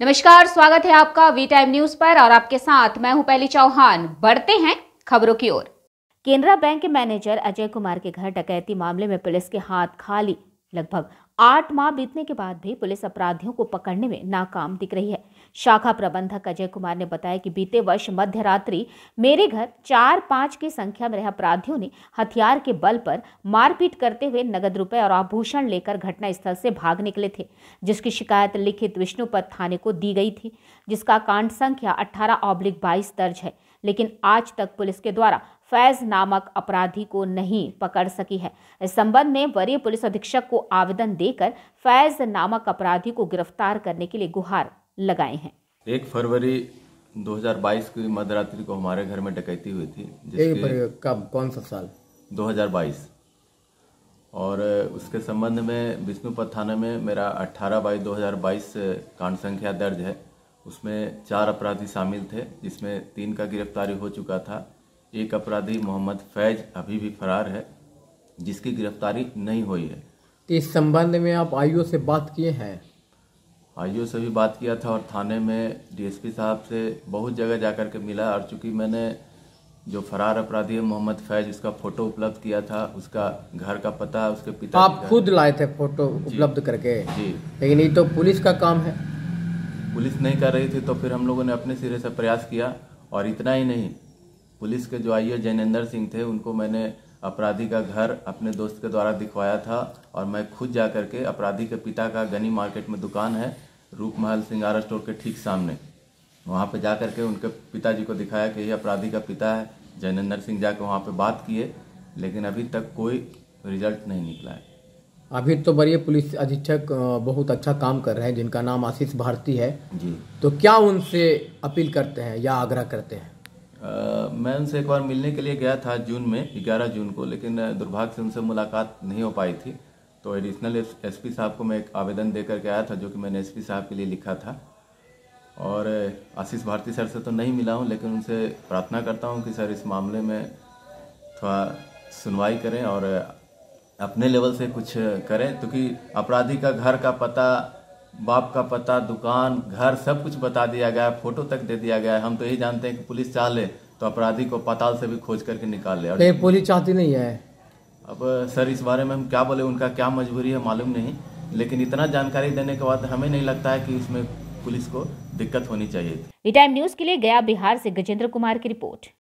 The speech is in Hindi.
नमस्कार स्वागत है आपका वी टाइम न्यूज पर और आपके साथ मैं हूं पहली चौहान बढ़ते हैं खबरों की ओर केनरा बैंक के मैनेजर अजय कुमार के घर डकैती मामले में पुलिस के हाथ खाली लगभग आठ माह बीतने के बाद भी पुलिस अपराधियों को पकड़ने में नाकाम दिख रही है शाखा प्रबंधक अजय कुमार ने बताया कि बीते वर्ष मध्य रात्रि मेरे घर चार पाँच की संख्या में रहे अपराधियों ने हथियार के बल पर मारपीट करते हुए नगद रुपए और आभूषण लेकर घटनास्थल से भाग निकले थे जिसकी शिकायत लिखित विष्णुपद थाने को दी गई थी जिसका कांड संख्या अठारह ऑब्लिक बाईस दर्ज है लेकिन आज तक पुलिस के द्वारा फैज नामक अपराधी को नहीं पकड़ सकी है इस संबंध में वरीय पुलिस अधीक्षक को आवेदन देकर फैज नामक अपराधी को गिरफ्तार करने के लिए गुहार लगाए हैं एक फरवरी 2022 की मध्यरात्रि को हमारे घर में डकैती हुई थी कब कौन सा साल 2022 और उसके संबंध में विष्णुपद थाने में मेरा 18 बाई 2022 कांड संख्या दर्ज है उसमें चार अपराधी शामिल थे जिसमें तीन का गिरफ्तारी हो चुका था एक अपराधी मोहम्मद फैज अभी भी फरार है जिसकी गिरफ्तारी नहीं हुई है इस संबंध में आप आईओ से बात किए हैं आईओ से भी बात किया था और थाने में डीएसपी साहब से बहुत जगह जाकर के मिला और चूंकि मैंने जो फरार अपराधी है मोहम्मद फैज उसका फोटो उपलब्ध किया था उसका घर का पता उसके पिता तो आप खुद लाए थे फोटो उपलब्ध करके जी लेकिन ये तो पुलिस का काम है पुलिस नहीं कर रही थी तो फिर हम लोगों ने अपने सिरे से प्रयास किया और इतना ही नहीं पुलिस के जो आई जैनेन्द्र सिंह थे उनको मैंने अपराधी का घर अपने दोस्त के द्वारा दिखवाया था और मैं खुद जा कर के अपराधी के पिता का गनी मार्केट में दुकान है रूप महल सिंगारा स्टोर के ठीक सामने वहाँ पे जा कर के उनके पिताजी को दिखाया कि ये अपराधी का पिता है जयनेंद्र सिंह जाकर वहाँ पे बात किए लेकिन अभी तक कोई रिजल्ट नहीं निकला है अभी तो वरीय पुलिस अधीक्षक बहुत अच्छा काम कर रहे हैं जिनका नाम आशीष भारती है जी तो क्या उनसे अपील करते हैं या आग्रह करते हैं मैं उनसे एक बार मिलने के लिए गया था जून में 11 जून को लेकिन दुर्भाग्य से उनसे मुलाकात नहीं हो पाई थी तो एडिशनल एसपी साहब को मैं एक आवेदन दे करके आया था जो कि मैंने एसपी साहब के लिए लिखा था और आशीष भारती सर से तो नहीं मिला हूँ लेकिन उनसे प्रार्थना करता हूँ कि सर इस मामले में थोड़ा सुनवाई करें और अपने लेवल से कुछ करें क्योंकि तो अपराधी का घर का पता बाप का पता दुकान घर सब कुछ बता दिया गया है फोटो तक दे दिया गया हम तो यही जानते हैं कि पुलिस चाह ले तो अपराधी को पताल से भी खोज करके निकाल ले तो पुलिस चाहती नहीं है अब सर इस बारे में हम क्या बोले उनका क्या मजबूरी है मालूम नहीं लेकिन इतना जानकारी देने के बाद हमें नहीं लगता है कि इसमें पुलिस को दिक्कत होनी चाहिए थी टाइम न्यूज के लिए गया बिहार से गजेंद्र कुमार की रिपोर्ट